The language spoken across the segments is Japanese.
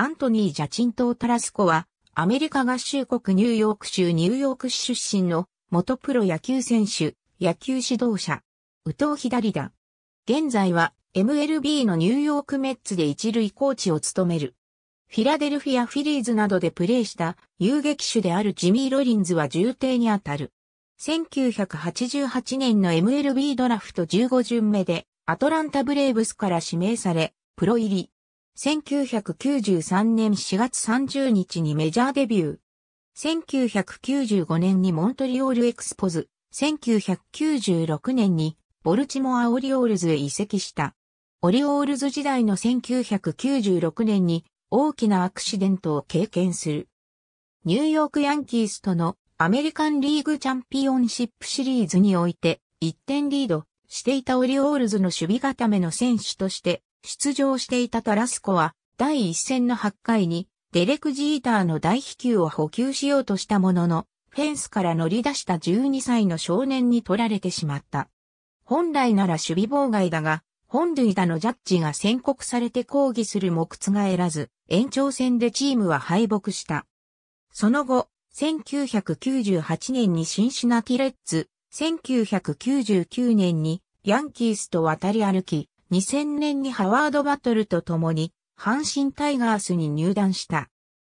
アントニー・ジャチントー・タラスコは、アメリカ合衆国ニューヨーク州ニューヨーク市出身の元プロ野球選手、野球指導者、宇藤左だ。現在は MLB のニューヨークメッツで一塁コーチを務める。フィラデルフィア・フィリーズなどでプレーした遊撃手であるジミー・ロリンズは重帝にあたる。1988年の MLB ドラフト15巡目でアトランタ・ブレーブスから指名され、プロ入り。1993年4月30日にメジャーデビュー。1995年にモントリオールエクスポズ、1996年にボルチモアオリオールズへ移籍した。オリオールズ時代の1996年に大きなアクシデントを経験する。ニューヨークヤンキースとのアメリカンリーグチャンピオンシップシリーズにおいて1点リードしていたオリオールズの守備固めの選手として出場していたタラスコは、第一戦の8回に、デレク・ジーターの大飛球を補給しようとしたものの、フェンスから乗り出した12歳の少年に取られてしまった。本来なら守備妨害だが、本塁打のジャッジが宣告されて抗議するも覆らず、延長戦でチームは敗北した。その後、1998年にシンシナティレッツ、1999年にヤンキースと渡り歩き、2000年にハワード・バトルと共に、阪神タイガースに入団した。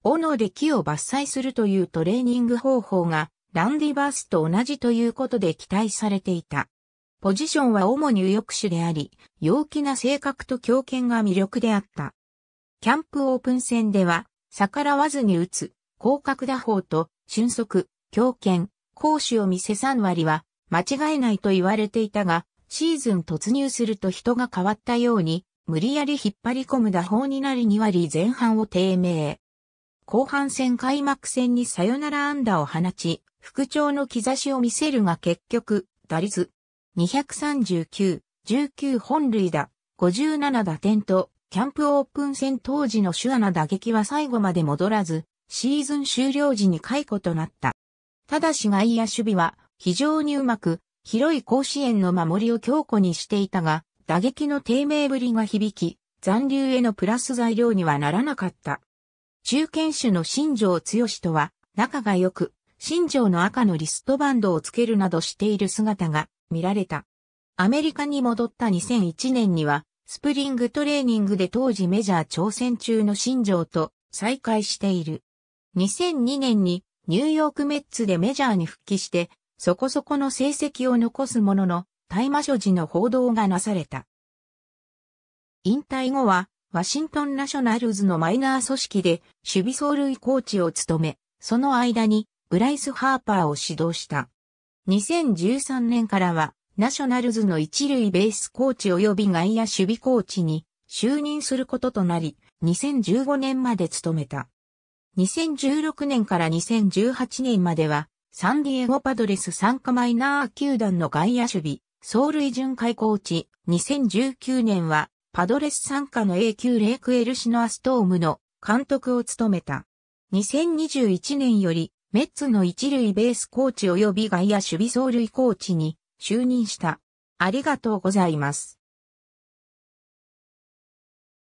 斧で木を伐採するというトレーニング方法が、ランディバースと同じということで期待されていた。ポジションは主に右翼手であり、陽気な性格と強肩が魅力であった。キャンプオープン戦では、逆らわずに打つ、広角打法と、俊足、強肩、攻守を見せ3割は、間違えないと言われていたが、シーズン突入すると人が変わったように、無理やり引っ張り込む打法になり2割前半を低迷。後半戦開幕戦にサヨナラ安打を放ち、復調の兆しを見せるが結局、打率239、19本塁打、57打点と、キャンプオープン戦当時の手話な打撃は最後まで戻らず、シーズン終了時に解雇となった。ただし外野守備は非常にうまく、広い甲子園の守りを強固にしていたが、打撃の低迷ぶりが響き、残留へのプラス材料にはならなかった。中堅手の新庄剛志とは仲が良く、新庄の赤のリストバンドをつけるなどしている姿が見られた。アメリカに戻った2001年には、スプリングトレーニングで当時メジャー挑戦中の新庄と再会している。2002年にニューヨークメッツでメジャーに復帰してそこそこの成績を残すものの、大麻所持の報道がなされた。引退後は、ワシントンナショナルズのマイナー組織で守備走塁コーチを務め、その間にブライス・ハーパーを指導した。2013年からはナショナルズの一塁ベースコーチ及び外野守備コーチに就任することとなり、2015年まで務めた。2016年から2018年まではサンディエゴパドレス参加マイナー球団の外野守備、走塁巡回コーチ、2019年は、パドレス参加の A 級レイクエルシノアストームの監督を務めた。2021年より、メッツの一塁ベースコーチ及び外野守備走塁コーチに就任した。ありがとうございます。